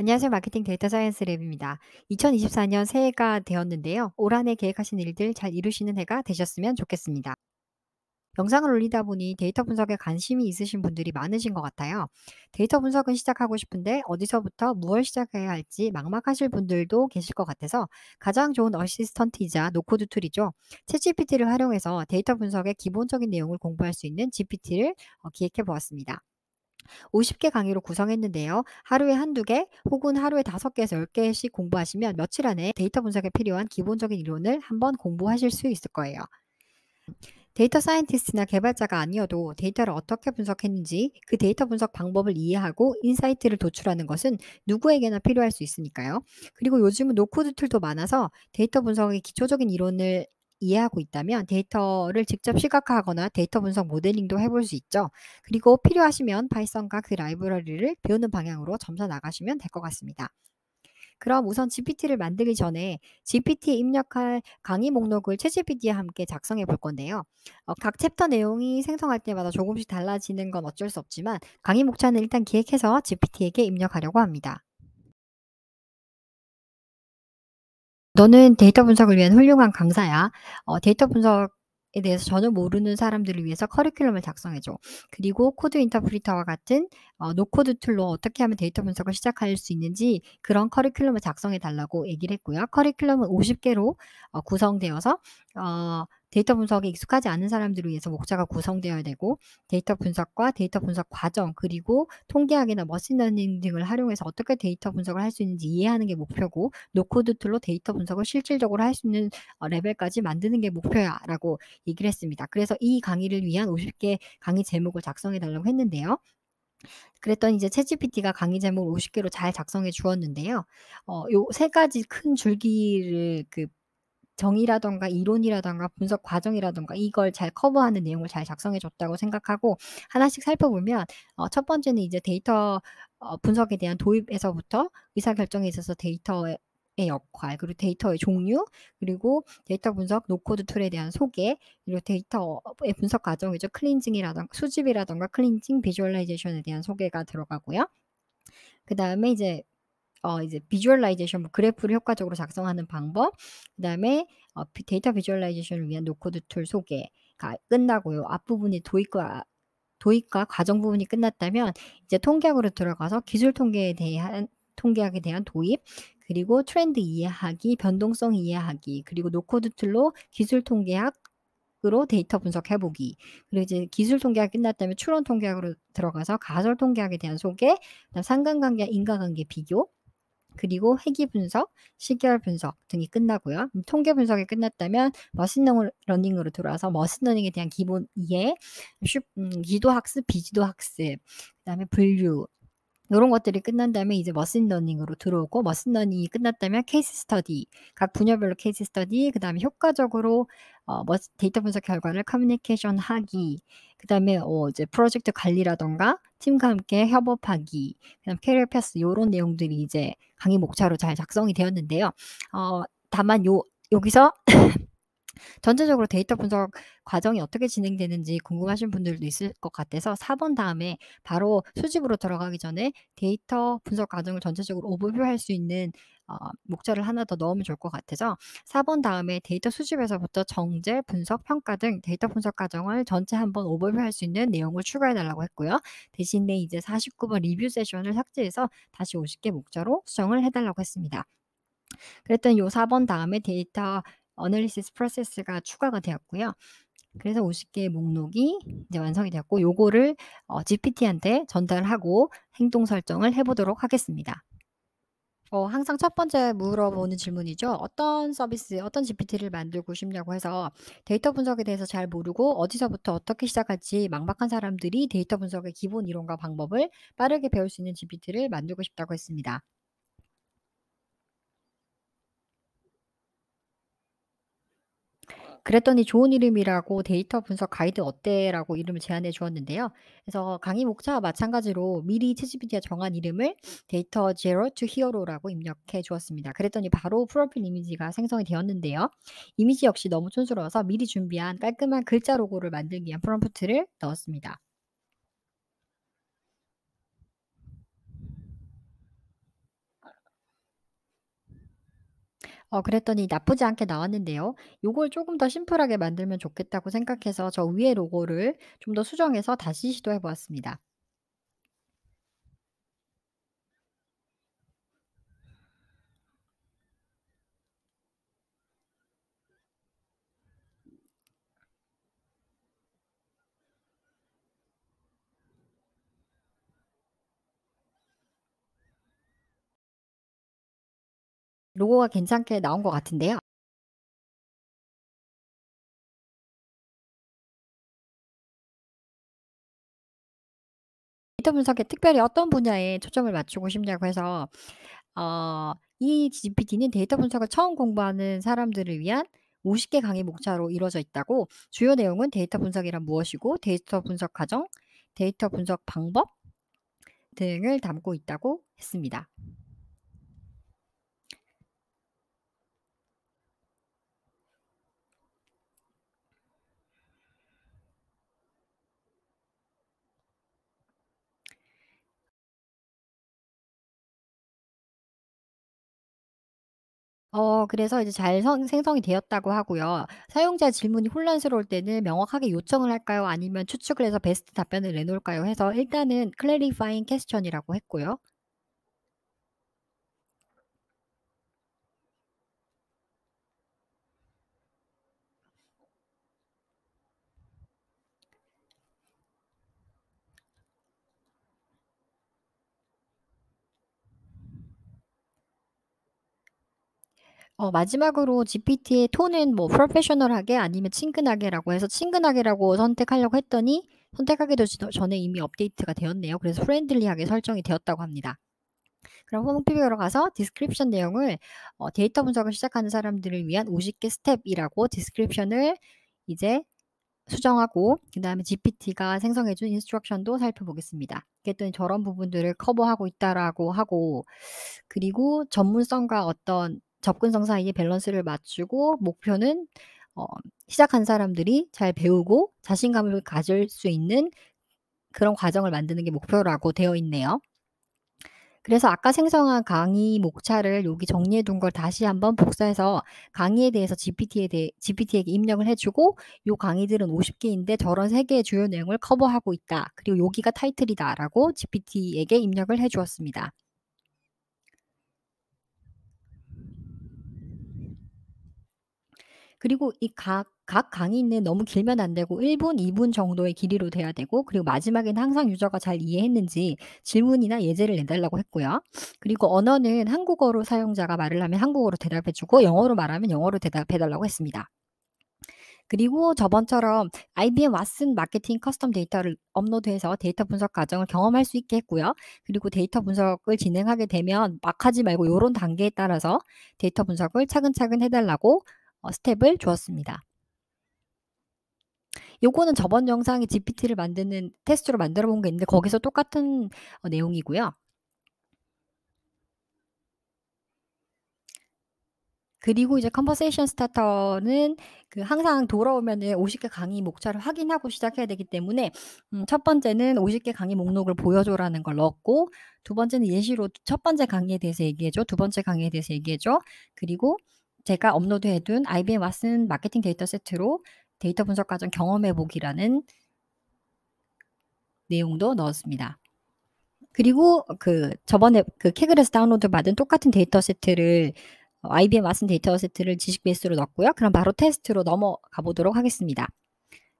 안녕하세요. 마케팅 데이터 사이언스 랩입니다. 2024년 새해가 되었는데요. 올 한 해 계획하신 일들 잘 이루시는 해가 되셨으면 좋겠습니다. 영상을 올리다 보니 데이터 분석에 관심이 있으신 분들이 많으신 것 같아요. 데이터 분석은 시작하고 싶은데 어디서부터 무엇 시작해야 할지 막막하실 분들도 계실 것 같아서 가장 좋은 어시스턴트이자 노코드 툴이죠. 챗GPT를 활용해서 데이터 분석의 기본적인 내용을 공부할 수 있는 GPT를 어, 기획해 보았습니다. 50개 강의로 구성했는데요. 하루에 한두 개 혹은 하루에 다섯 개에서 10개씩 공부하시면 며칠 안에 데이터 분석에 필요한 기본적인 이론을 한번 공부하실 수 있을 거예요. 데이터 사이언티스트나 개발자가 아니어도 데이터를 어떻게 분석했는지 그 데이터 분석 방법을 이해하고 인사이트를 도출하는 것은 누구에게나 필요할 수 있으니까요. 그리고 요즘은 노코드 툴도 많아서 데이터 분석의 기초적인 이론을 이해하고 있다면 데이터를 직접 시각화하거나 데이터 분석 모델링도 해볼 수 있죠. 그리고 필요하시면 파이썬과 그 라이브러리를 배우는 방향으로 점서 나가시면 될 것 같습니다. 그럼 우선 GPT를 만들기 전에 GPT에 입력할 강의 목록을 채GPT와 함께 작성해 볼 건데요. 어, 각 챕터 내용이 생성할 때마다 조금씩 달라지는 건 어쩔 수 없지만 강의 목차는 일단 기획해서 GPT에게 입력하려고 합니다. 너는 데이터 분석을 위한 훌륭한 강사야. 어, 데이터 분석 에 대해서 전혀 모르는 사람들을 위해서 커리큘럼을 작성해줘. 그리고 코드 인터프리터와 같은 어, 노코드 툴로 어떻게 하면 데이터 분석을 시작할 수 있는지 그런 커리큘럼을 작성해 달라고 얘기를 했고요. 커리큘럼은 50개로 어, 구성되어서 어, 데이터 분석에 익숙하지 않은 사람들을 위해서 목차가 구성되어야 되고 데이터 분석과 데이터 분석 과정 그리고 통계학이나 머신러닝 등을 활용해서 어떻게 데이터 분석을 할 수 있는지 이해하는 게 목표고 노코드 툴로 데이터 분석을 실질적으로 할 수 있는 어, 레벨까지 만드는 게 목표야라고 얘기를 했습니다. 그래서 이 강의를 위한 50개 강의 제목을 작성해 달라고 했는데요. 그랬더니 이제 채지피티가 강의 제목을 50개로 잘 작성해 주었는데요. 어, 요 세 가지 큰 줄기를 그 정의라던가 이론이라던가 분석 과정이라던가 이걸 잘 커버하는 내용을 잘 작성해 줬다고 생각하고 하나씩 살펴보면 어, 첫 번째는 이제 데이터 어, 분석에 대한 도입에서부터 의사결정에 있어서 데이터의 역할, 그리고 데이터의 종류, 그리고 데이터 분석 노코드 툴에 대한 소개, 그리고 데이터의 분석 과정이죠. 클린징이라던가 수집이라던가 클린징, 비주얼라이제이션에 대한 소개가 들어가고요. 그 다음에 이제 어, 이제 비주얼라이제이션 뭐 그래프를 효과적으로 작성하는 방법, 그다음에 어, 데이터 비주얼라이제이션을 위한 노코드 툴 소개가 끝나고요. 앞부분이 도입과 도입과 과정 부분이 끝났다면 이제 통계학으로 들어가서 기술 통계에 대한 통계학에 대한 도입, 그리고 트렌드 이해하기, 변동성 이해하기, 그리고 노코드 툴로 기술 통계학 으로 데이터 분석해보기 그리고 이제 기술 통계학 끝났다면 추론 통계학으로 들어가서 가설 통계학에 대한 소개 그다음 상관관계 인과관계 비교 그리고 회귀 분석, 시계열 분석 등이 끝나고요. 통계 분석이 끝났다면 머신러닝으로 돌아와서 머신러닝에 대한 기본 이해, 슈, 음, 기도 학습, 비지도 학습, 그다음에 분류, 이런 것들이 끝난 다음에 이제 머신러닝으로 들어오고 머신러닝이 끝났다면 케이스 스터디 각 분야별로 케이스 스터디 그 다음에 효과적으로 어, 데이터 분석 결과를 커뮤니케이션 하기 그 다음에 어, 이제 프로젝트 관리라던가 팀과 함께 협업하기 그 다음 캐리어 패스 이런 내용들이 이제 강의 목차로 잘 작성이 되었는데요 어, 다만 요 여기서 전체적으로 데이터 분석 과정이 어떻게 진행되는지 궁금하신 분들도 있을 것 같아서 4번 다음에 바로 수집으로 들어가기 전에 데이터 분석 과정을 전체적으로 오버뷰할 수 있는 어, 목차를 하나 더 넣으면 좋을 것 같아서 4번 다음에 데이터 수집에서부터 정제, 분석, 평가 등 데이터 분석 과정을 전체 한번 오버뷰할 수 있는 내용을 추가해달라고 했고요. 대신에 이제 49번 리뷰 세션을 삭제해서 다시 50개 목차로 수정을 해달라고 했습니다. 그랬더니 요 4번 다음에 데이터 어널리시스 프로세스가 추가가 되었고요. 음. 그래서 50개의 목록이 이제 완성이 되었고 요거를 어, GPT한테 전달하고 행동 설정을 해보도록 하겠습니다. 어, 항상 첫 번째 물어보는 질문이죠. 어떤 서비스, 어떤 GPT를 만들고 싶냐고 해서 데이터 분석에 대해서 잘 모르고 어디서부터 어떻게 시작할지 막막한 사람들이 데이터 분석의 기본 이론과 방법을 빠르게 배울 수 있는 GPT를 만들고 싶다고 했습니다. 그랬더니 좋은 이름이라고 데이터 분석 가이드 어때라고 이름을 제안해 주었는데요. 그래서 강의 목차와 마찬가지로 미리 채지피티가 정한 이름을 데이터 제로 투 히어로라고 입력해 주었습니다. 그랬더니 바로 프로필 이미지가 생성이 되었는데요. 이미지 역시 너무 촌스러워서 미리 준비한 깔끔한 글자 로고를 만들기 위한 프롬프트를 넣었습니다. 어 그랬더니 나쁘지 않게 나왔는데요. 요걸 조금 더 심플하게 만들면 좋겠다고 생각해서 저 위에 로고를 좀 더 수정해서 다시 시도해 보았습니다. 로고가 괜찮게 나온 것 같은데요. 데이터 분석에 특별히 어떤 분야에 초점을 맞추고 싶냐고 해서 어, 이 GPT는 데이터 분석을 처음 공부하는 사람들을 위한 50개 강의 목차로 이루어져 있다고 주요 내용은 데이터 분석이란 무엇이고 데이터 분석 과정, 데이터 분석 방법 등을 담고 있다고 했습니다. 어 그래서 이제 잘성 생성이 되었다고 하고요. 사용자 질문이 혼란스러울 때는 명확하게 요청을 할까요? 아니면 추측을 해서 베스트 답변을 내놓을까요? 해서 일단은 clarifying question이라고 했고요. 어 마지막으로 GPT의 톤은 뭐 프로페셔널하게 아니면 친근하게라고 해서 친근하게라고 선택하려고 했더니 선택하기도 전에 이미 업데이트가 되었네요. 그래서 프렌들리하게 설정이 되었다고 합니다. 그럼 홈피뷰로 가서 디스크립션 내용을 어, 데이터 분석을 시작하는 사람들을 위한 50개 스텝이라고 디스크립션을 이제 수정하고 그 다음에 GPT가 생성해준 인스트럭션도 살펴보겠습니다. 그랬더니 저런 부분들을 커버하고 있다라고 하고 그리고 전문성과 어떤 접근성 사이의 밸런스를 맞추고 목표는 어, 시작한 사람들이 잘 배우고 자신감을 가질 수 있는 그런 과정을 만드는 게 목표라고 되어 있네요. 그래서 아까 생성한 강의 목차를 여기 정리해 둔 걸 다시 한번 복사해서 강의에 대해서 GPT에 대, GPT에게 입력을 해주고 요 강의들은 50개인데 저런 3개의 주요 내용을 커버하고 있다. 그리고 여기가 타이틀이다라고 GPT에게 입력을 해주었습니다. 그리고 이 각 각 강의는 너무 길면 안 되고 1분, 2분 정도의 길이로 돼야 되고 그리고 마지막에는 항상 유저가 잘 이해했는지 질문이나 예제를 내달라고 했고요. 그리고 언어는 한국어로 사용자가 말을 하면 한국어로 대답해주고 영어로 말하면 영어로 대답해달라고 했습니다. 그리고 저번처럼 IBM 왓슨 마케팅 커스텀 데이터를 업로드해서 데이터 분석 과정을 경험할 수 있게 했고요. 그리고 데이터 분석을 진행하게 되면 막 하지 말고 이런 단계에 따라서 데이터 분석을 차근차근 해달라고 어, 스텝을 주었습니다. 요거는 저번 영상에 GPT를 만드는 테스트로 만들어 본 게 있는데 거기서 똑같은 어, 내용이고요. 그리고 이제 컨퍼세이션 스타터는 그 항상 돌아오면은 50개 강의 목차를 확인하고 시작해야 되기 때문에 음, 첫 번째는 50개 강의 목록을 보여줘라는 걸 넣었고 두 번째는 예시로 첫 번째 강의에 대해서 얘기해줘 두 번째 강의에 대해서 얘기해줘 그리고 제가 업로드해둔 IBM 왓슨 마케팅 데이터 세트로 데이터 분석 과정 경험해보기라는 내용도 넣었습니다. 그리고 그 저번에 그 캐글에서 다운로드 받은 똑같은 데이터 세트를 IBM 어, 왓슨 데이터 세트를 지식 베이스로 넣었고요. 그럼 바로 테스트로 넘어가 보도록 하겠습니다.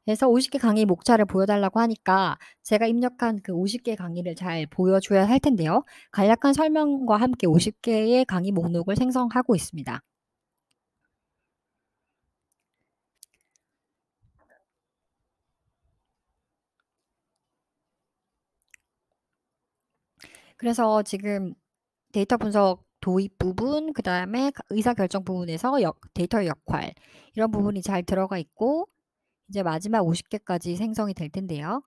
그래서 50개 강의 목차를 보여달라고 하니까 제가 입력한 그 50개 강의를 잘 보여줘야 할 텐데요. 간략한 설명과 함께 50개의 강의 목록을 생성하고 있습니다. 그래서 지금 데이터 분석 도입 부분, 그 다음에 의사결정 부분에서 역, 데이터의 역할 이런 부분이 잘 들어가 있고 이제 마지막 50개까지 생성이 될 텐데요.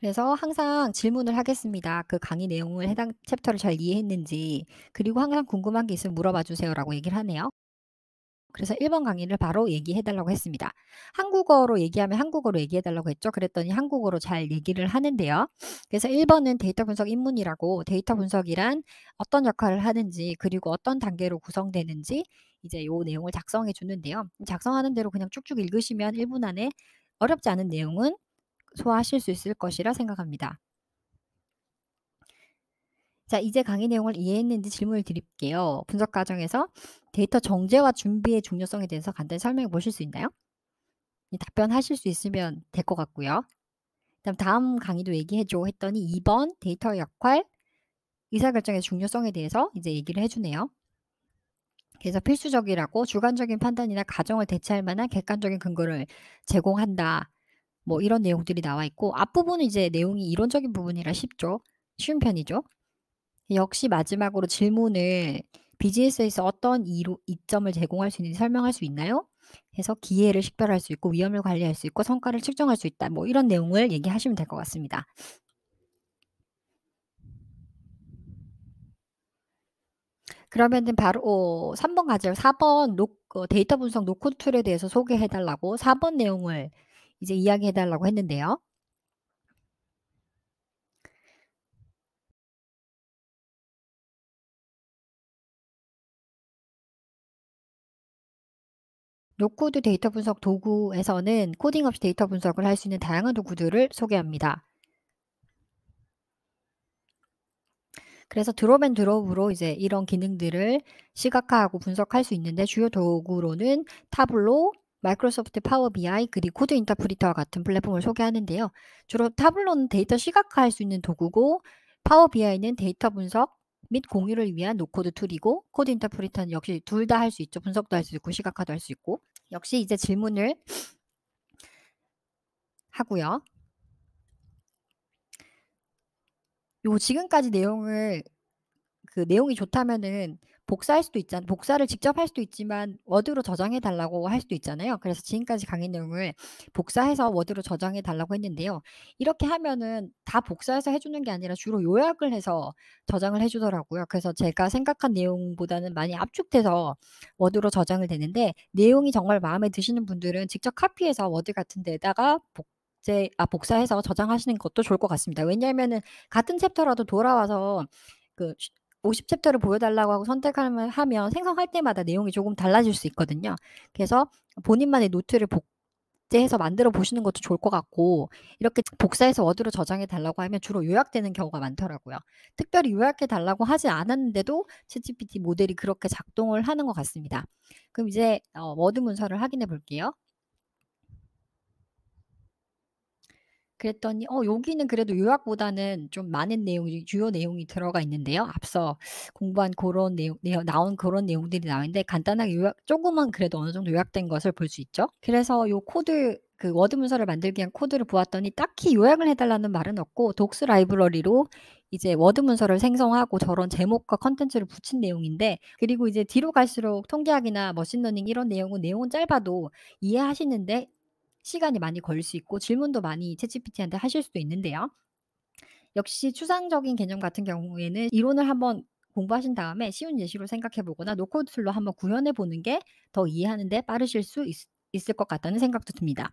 그래서 항상 질문을 하겠습니다. 그 강의 내용을 해당 챕터를 잘 이해했는지 그리고 항상 궁금한 게 있으면 물어봐 주세요라고 얘기를 하네요. 그래서 1번 강의를 바로 얘기해달라고 했습니다. 한국어로 얘기하면 한국어로 얘기해달라고 했죠. 그랬더니 한국어로 잘 얘기를 하는데요. 그래서 1번은 데이터 분석 입문이라고 데이터 분석이란 어떤 역할을 하는지 그리고 어떤 단계로 구성되는지 이제 요 내용을 작성해 주는데요. 작성하는 대로 그냥 쭉쭉 읽으시면 1분 안에 어렵지 않은 내용은 소화하실 수 있을 것이라 생각합니다. 자, 이제 강의 내용을 이해했는지 질문을 드릴게요. 분석 과정에서 데이터 정제와 준비의 중요성에 대해서 간단히 설명해 보실 수 있나요? 답변하실 수 있으면 될 것 같고요. 그다음 다음 강의도 얘기해 줘 했더니 2번 데이터 역할 의사결정의 중요성에 대해서 이제 얘기를 해 주네요. 그래서 필수적이라고 주관적인 판단이나 가정을 대체할 만한 객관적인 근거를 제공한다. 뭐 이런 내용들이 나와 있고 앞부분은 이제 내용이 이론적인 부분이라 쉽죠. 쉬운 편이죠. 역시 마지막으로 질문을 비즈니스에서 어떤 이로, 이점을 제공할 수 있는지 설명할 수 있나요? 해서 기회를 식별할 수 있고 위험을 관리할 수 있고 성과를 측정할 수 있다. 뭐 이런 내용을 얘기하시면 될 것 같습니다. 그러면은 바로 어, 3번 가죠. 4번 노, 어, 데이터 분석 노코툴에 대해서 소개해달라고 4번 내용을 이제 이야기해달라고 했는데요. 노코드 데이터 분석 도구에서는 코딩 없이 데이터 분석을 할 수 있는 다양한 도구들을 소개합니다. 그래서 드롭 앤 드롭으로 이제 이런 기능들을 시각화하고 분석할 수 있는데 주요 도구로는 타블로, 마이크로소프트 파워 BI 그리고 코드 인터프리터와 같은 플랫폼을 소개하는데요. 주로 타블로는 데이터 시각화할 수 있는 도구고 파워 BI는 데이터 분석 및 공유를 위한 노코드 툴이고 코드 인터프리터는 역시 둘 다 할 수 있죠. 분석도 할 수 있고 시각화도 할 수 있고 역시 이제 질문을 하고요. 요 지금까지 내용을 그 내용이 좋다면은 복사할 수도 있잖아 복사를 직접 할 수도 있지만 워드로 저장해 달라고 할 수도 있잖아요. 그래서 지금까지 강의 내용을 복사해서 워드로 저장해 달라고 했는데요. 이렇게 하면은 다 복사해서 해주는 게 아니라 주로 요약을 해서 저장을 해주더라고요. 그래서 제가 생각한 내용보다는 많이 압축돼서 워드로 저장을 되는데 내용이 정말 마음에 드시는 분들은 직접 카피해서 워드 같은 데다가 복 이제 아 복사해서 저장하시는 것도 좋을 것 같습니다. 왜냐하면은 같은 챕터라도 돌아와서 그50 챕터를 보여달라고 하고 선택하면 하면 생성할 때마다 내용이 조금 달라질 수 있거든요. 그래서 본인만의 노트를 복제해서 만들어 보시는 것도 좋을 것 같고 이렇게 복사해서 워드로 저장해 달라고 하면 주로 요약되는 경우가 많더라고요. 특별히 요약해 달라고 하지 않았는데도 ChatGPT 모델이 그렇게 작동을 하는 것 같습니다. 그럼 이제 어, 워드 문서를 확인해 볼게요. 그랬더니 어 여기는 그래도 요약보다는 좀 많은 내용이 주요 내용이 들어가 있는데요. 앞서 공부한 그런 내용 내, 나온 그런 내용들이 나오는데 간단하게 요약 조금만 그래도 어느 정도 요약된 것을 볼 수 있죠. 그래서 요 코드 그 워드 문서를 만들기 위한 코드를 보았더니 딱히 요약을 해달라는 말은 없고 독스 라이브러리로 이제 워드 문서를 생성하고 저런 제목과 컨텐츠를 붙인 내용인데 그리고 이제 뒤로 갈수록 통계학이나 머신러닝 이런 내용은 내용은 짧아도 이해하시는데 시간이 많이 걸수 있고 질문도 많이 채 g 피티한테 하실 수도 있는데요. 역시 추상적인 개념 같은 경우에는 이론을 한번 공부하신 다음에 쉬운 예시로 생각해 보거나 노코드 툴로 한번 구현해 보는 게 더 이해하는데 빠르실 수 있, 있을 것 같다는 생각도 듭니다.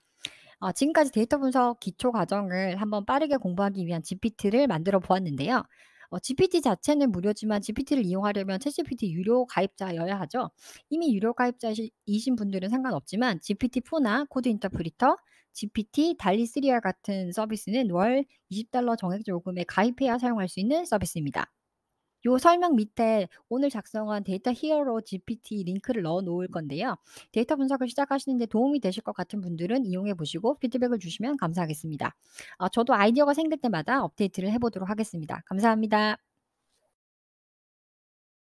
어, 지금까지 데이터 분석 기초 과정을 한번 빠르게 공부하기 위한 GPT를 만들어 보았는데요. 어, GPT 자체는 무료지만 GPT를 이용하려면 챗GPT 유료 가입자여야 하죠. 이미 유료 가입자이신 분들은 상관없지만 GPT-4나 코드 인터프리터, GPT, 달리3와 같은 서비스는 월 20달러 정액 요금에 가입해야 사용할 수 있는 서비스입니다. 요 설명 밑에 오늘 작성한 데이터 히어로 GPT 링크를 넣어 놓을 건데요. 데이터 분석을 시작하시는데 도움이 되실 것 같은 분들은 이용해 보시고 피드백을 주시면 감사하겠습니다. 어, 저도 아이디어가 생길 때마다 업데이트를 해보도록 하겠습니다. 감사합니다.